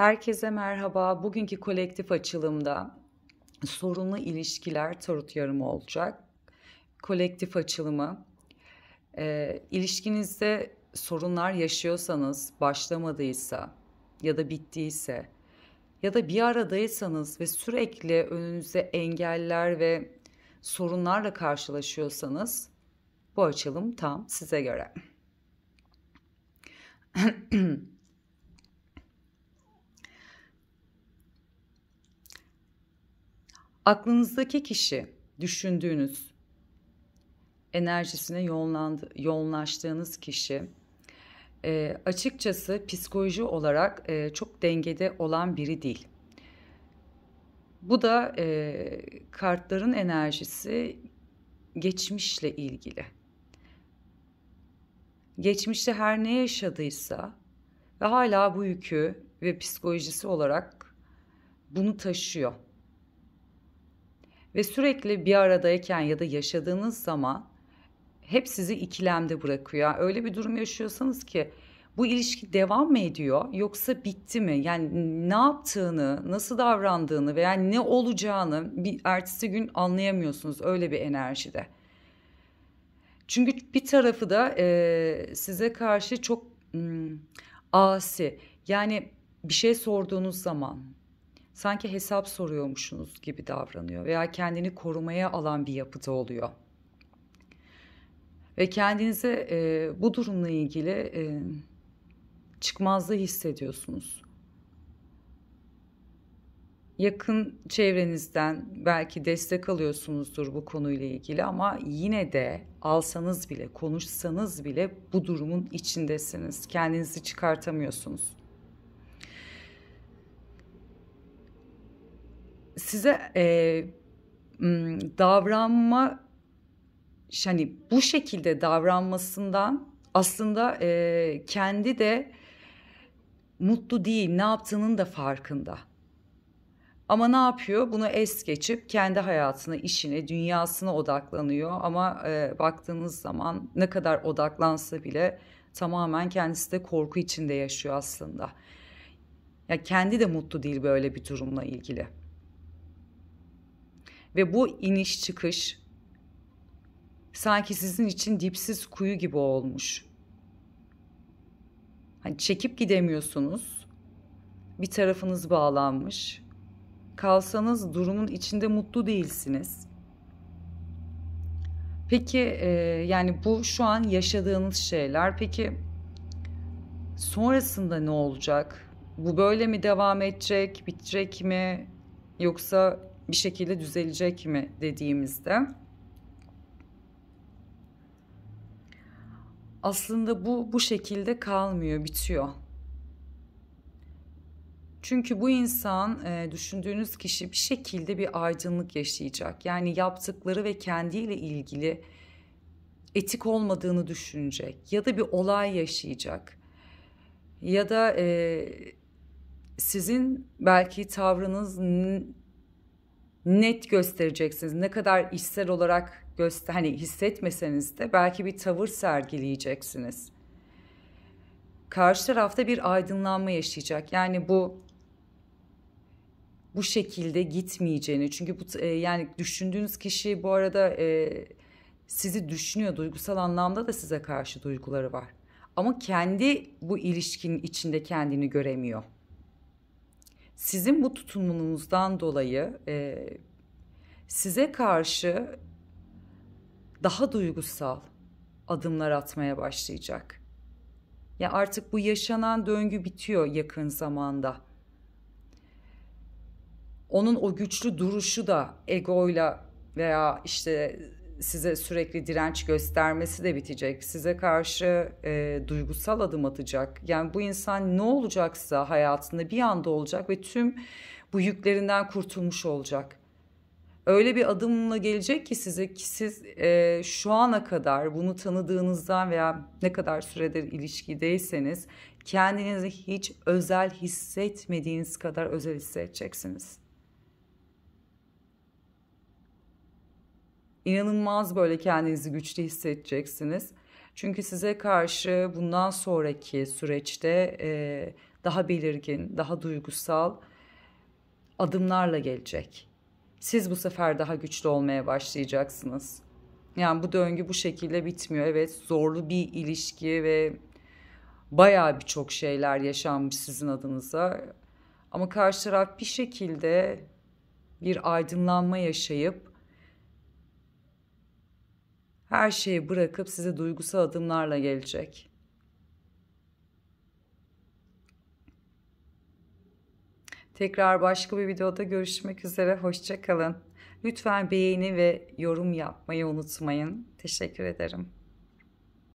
Herkese merhaba. Bugünkü kolektif açılımda sorunlu ilişkiler tarot yarımı olacak. Kolektif açılımı. E, ilişkinizde sorunlar yaşıyorsanız, başlamadıysa ya da bittiyse ya da bir aradaysanız ve sürekli önünüze engeller ve sorunlarla karşılaşıyorsanız bu açılım tam size göre. Aklınızdaki kişi, düşündüğünüz, enerjisine yoğunlandı, yoğunlaştığınız kişi e, açıkçası psikoloji olarak e, çok dengede olan biri değil. Bu da e, kartların enerjisi geçmişle ilgili. Geçmişte her ne yaşadıysa ve hala bu yükü ve psikolojisi olarak bunu taşıyor ve sürekli bir aradayken ya da yaşadığınız zaman hep sizi ikilemde bırakıyor. Öyle bir durum yaşıyorsanız ki bu ilişki devam mı ediyor yoksa bitti mi? Yani ne yaptığını, nasıl davrandığını veya ne olacağını bir ertesi gün anlayamıyorsunuz öyle bir enerjide. Çünkü bir tarafı da e, size karşı çok m, hmm, asi. Yani bir şey sorduğunuz zaman sanki hesap soruyormuşsunuz gibi davranıyor veya kendini korumaya alan bir yapıda oluyor. Ve kendinize e, bu durumla ilgili e, çıkmazlığı hissediyorsunuz. Yakın çevrenizden belki destek alıyorsunuzdur bu konuyla ilgili ama yine de alsanız bile, konuşsanız bile bu durumun içindesiniz. Kendinizi çıkartamıyorsunuz. size e, davranma hani bu şekilde davranmasından aslında e, kendi de mutlu değil ne yaptığının da farkında. Ama ne yapıyor? Bunu es geçip kendi hayatına, işine, dünyasına odaklanıyor. Ama e, baktığınız zaman ne kadar odaklansa bile tamamen kendisi de korku içinde yaşıyor aslında. Ya kendi de mutlu değil böyle bir durumla ilgili. Ve bu iniş çıkış sanki sizin için dipsiz kuyu gibi olmuş. Hani çekip gidemiyorsunuz. Bir tarafınız bağlanmış. Kalsanız durumun içinde mutlu değilsiniz. Peki e, yani bu şu an yaşadığınız şeyler. Peki sonrasında ne olacak? Bu böyle mi devam edecek, bitecek mi? Yoksa bir şekilde düzelecek mi dediğimizde aslında bu bu şekilde kalmıyor, bitiyor. Çünkü bu insan e, düşündüğünüz kişi bir şekilde bir aydınlık yaşayacak. Yani yaptıkları ve kendiyle ilgili etik olmadığını düşünecek ya da bir olay yaşayacak ya da e, sizin belki tavrınız net göstereceksiniz. Ne kadar işsel olarak göster hani hissetmeseniz de belki bir tavır sergileyeceksiniz. Karşı tarafta bir aydınlanma yaşayacak. Yani bu bu şekilde gitmeyeceğini çünkü bu e, yani düşündüğünüz kişi bu arada e, sizi düşünüyor duygusal anlamda da size karşı duyguları var. Ama kendi bu ilişkinin içinde kendini göremiyor sizin bu tutumunuzdan dolayı e, size karşı daha duygusal adımlar atmaya başlayacak. Ya artık bu yaşanan döngü bitiyor yakın zamanda. Onun o güçlü duruşu da egoyla veya işte size sürekli direnç göstermesi de bitecek. Size karşı e, duygusal adım atacak. Yani bu insan ne olacaksa hayatında bir anda olacak ve tüm bu yüklerinden kurtulmuş olacak. Öyle bir adımla gelecek ki size ki siz e, şu ana kadar bunu tanıdığınızdan veya ne kadar süredir ilişkideyseniz kendinizi hiç özel hissetmediğiniz kadar özel hissedeceksiniz. inanılmaz böyle kendinizi güçlü hissedeceksiniz. Çünkü size karşı bundan sonraki süreçte e, daha belirgin, daha duygusal adımlarla gelecek. Siz bu sefer daha güçlü olmaya başlayacaksınız. Yani bu döngü bu şekilde bitmiyor. Evet zorlu bir ilişki ve bayağı birçok şeyler yaşanmış sizin adınıza. Ama karşı taraf bir şekilde bir aydınlanma yaşayıp her şeyi bırakıp size duygusal adımlarla gelecek. Tekrar başka bir videoda görüşmek üzere. Hoşçakalın. Lütfen beğeni ve yorum yapmayı unutmayın. Teşekkür ederim.